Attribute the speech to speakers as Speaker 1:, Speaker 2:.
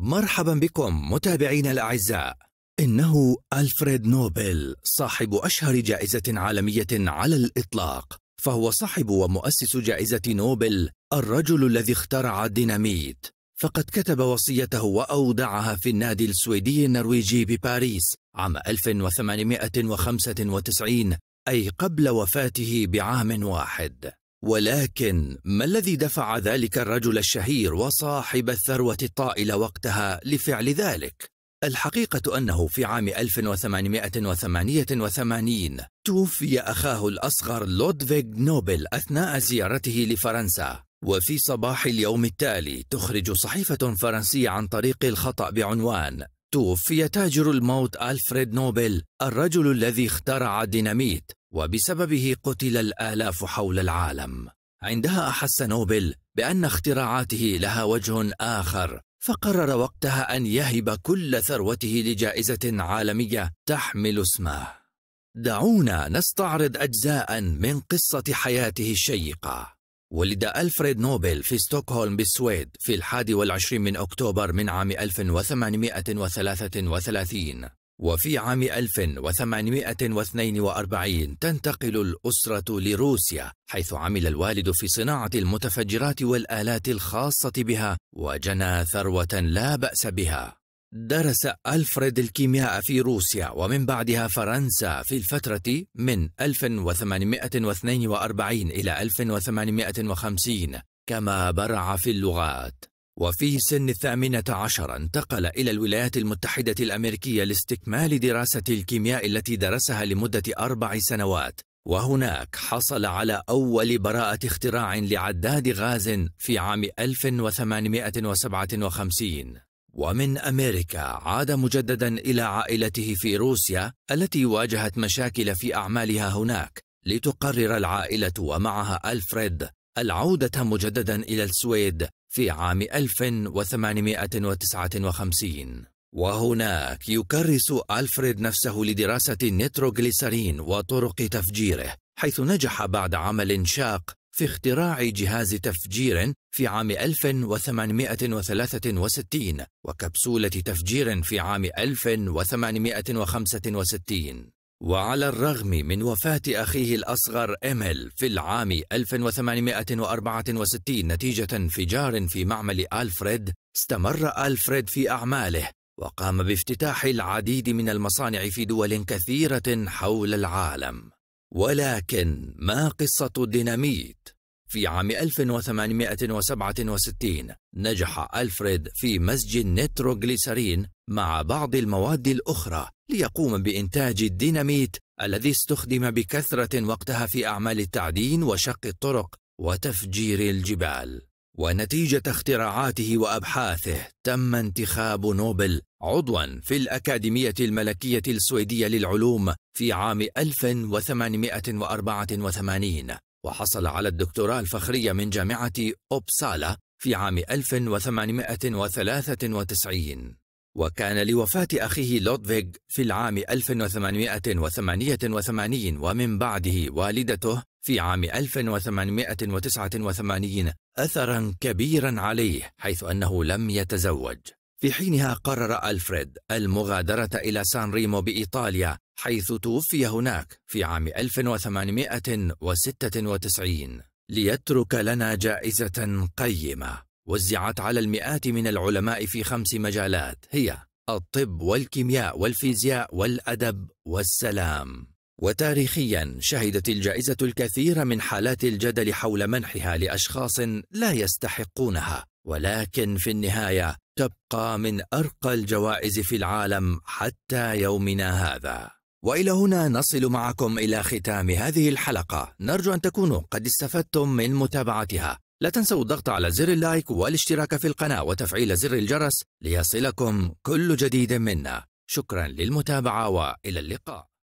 Speaker 1: مرحبا بكم متابعينا الاعزاء انه الفريد نوبل صاحب اشهر جائزه عالميه على الاطلاق فهو صاحب ومؤسس جائزه نوبل الرجل الذي اخترع الديناميت فقد كتب وصيته واودعها في النادي السويدي النرويجي بباريس عام 1895 اي قبل وفاته بعام واحد ولكن ما الذي دفع ذلك الرجل الشهير وصاحب الثروة الطائلة وقتها لفعل ذلك؟ الحقيقة أنه في عام 1888 توفي أخاه الأصغر لودفيغ نوبل أثناء زيارته لفرنسا وفي صباح اليوم التالي تخرج صحيفة فرنسية عن طريق الخطأ بعنوان توفي تاجر الموت ألفريد نوبل الرجل الذي اخترع الديناميت وبسببه قتل الآلاف حول العالم عندها أحس نوبل بأن اختراعاته لها وجه آخر فقرر وقتها أن يهب كل ثروته لجائزة عالمية تحمل اسمه دعونا نستعرض أجزاء من قصة حياته الشيقة ولد ألفريد نوبل في ستوكهولم بالسويد في الحادي والعشرين من أكتوبر من عام 1833 وفي عام 1842 تنتقل الأسرة لروسيا حيث عمل الوالد في صناعة المتفجرات والآلات الخاصة بها وجنى ثروة لا بأس بها درس ألفريد الكيمياء في روسيا ومن بعدها فرنسا في الفترة من 1842 إلى 1850 كما برع في اللغات وفي سن الثامنة عشر انتقل إلى الولايات المتحدة الأمريكية لاستكمال دراسة الكيمياء التي درسها لمدة أربع سنوات وهناك حصل على أول براءة اختراع لعداد غاز في عام 1857 ومن أمريكا عاد مجددا إلى عائلته في روسيا التي واجهت مشاكل في أعمالها هناك لتقرر العائلة ومعها ألفريد العودة مجددا إلى السويد في عام 1859 وهناك يكرس ألفريد نفسه لدراسة النيتروغليسرين وطرق تفجيره حيث نجح بعد عمل شاق في اختراع جهاز تفجير في عام 1863 وكبسولة تفجير في عام 1865 وعلى الرغم من وفاة أخيه الأصغر إيميل في العام 1864 نتيجة انفجار في معمل ألفريد استمر ألفريد في أعماله وقام بافتتاح العديد من المصانع في دول كثيرة حول العالم ولكن ما قصة الديناميت؟ في عام 1867 نجح ألفريد في مزج النيتروغليسرين مع بعض المواد الأخرى ليقوم بإنتاج الديناميت الذي استخدم بكثرة وقتها في أعمال التعدين وشق الطرق وتفجير الجبال ونتيجة اختراعاته وأبحاثه تم انتخاب نوبل عضوا في الأكاديمية الملكية السويدية للعلوم في عام 1884 وحصل على الدكتوراه الفخرية من جامعة أوبسالا في عام 1893 وكان لوفاة أخيه لودفيغ في العام 1888 ومن بعده والدته في عام 1889 أثرا كبيرا عليه حيث أنه لم يتزوج في حينها قرر ألفريد المغادرة إلى سان ريمو بإيطاليا حيث توفي هناك في عام 1896 ليترك لنا جائزة قيمة وزعت على المئات من العلماء في خمس مجالات هي الطب والكيمياء والفيزياء والأدب والسلام وتاريخيا شهدت الجائزة الكثير من حالات الجدل حول منحها لأشخاص لا يستحقونها ولكن في النهاية تبقى من أرقى الجوائز في العالم حتى يومنا هذا وإلى هنا نصل معكم إلى ختام هذه الحلقة نرجو أن تكونوا قد استفدتم من متابعتها لا تنسوا الضغط على زر اللايك والاشتراك في القناة وتفعيل زر الجرس ليصلكم كل جديد منا شكرا للمتابعة وإلى اللقاء